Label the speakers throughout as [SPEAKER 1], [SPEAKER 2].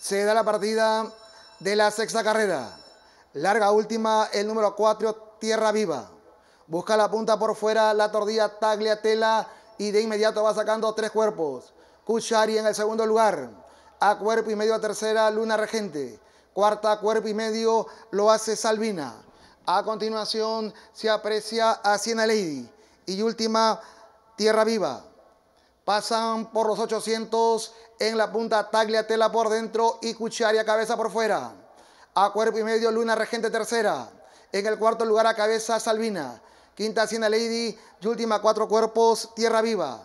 [SPEAKER 1] se da la partida de la sexta carrera. Larga última, el número 4, Tierra Viva. Busca la punta por fuera, la tordilla tela y de inmediato va sacando tres cuerpos. Kushari en el segundo lugar. A cuerpo y medio a tercera, Luna Regente. Cuarta, cuerpo y medio, lo hace Salvina. A continuación se aprecia a Siena Lady. Y última, Tierra Viva. Pasan por los 800 en la punta Taglia Tela por dentro y a cabeza por fuera. A cuerpo y medio Luna Regente tercera. En el cuarto lugar a cabeza Salvina. Quinta Hacienda Lady y última cuatro cuerpos Tierra Viva.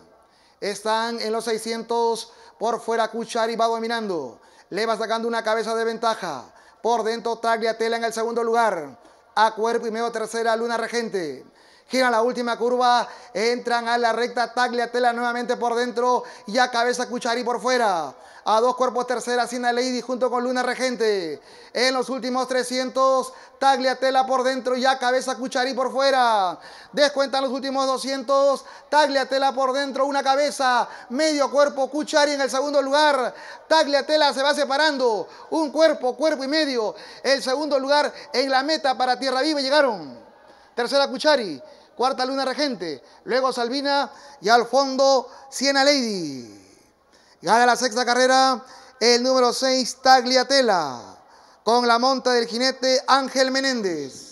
[SPEAKER 1] Están en los 600 por fuera Cuchari va dominando. Le va sacando una cabeza de ventaja. Por dentro Taglia Tela en el segundo lugar. A cuerpo y medio tercera Luna Regente giran la última curva, entran a la recta, Tagliatella nuevamente por dentro y a cabeza Cuchari por fuera. A dos cuerpos tercera, Sina Lady junto con Luna Regente. En los últimos 300, Tagliatella por dentro y a cabeza Cucharí por fuera. Descuentan los últimos 200, Tagliatella por dentro, una cabeza, medio cuerpo, Cuchari en el segundo lugar. Tagliatella se va separando, un cuerpo, cuerpo y medio. El segundo lugar en la meta para Tierra Viva llegaron tercera Cuchari, cuarta Luna Regente, luego Salvina y al fondo Siena Lady. Gana la sexta carrera el número 6 Tagliatela, con la monta del jinete Ángel Menéndez.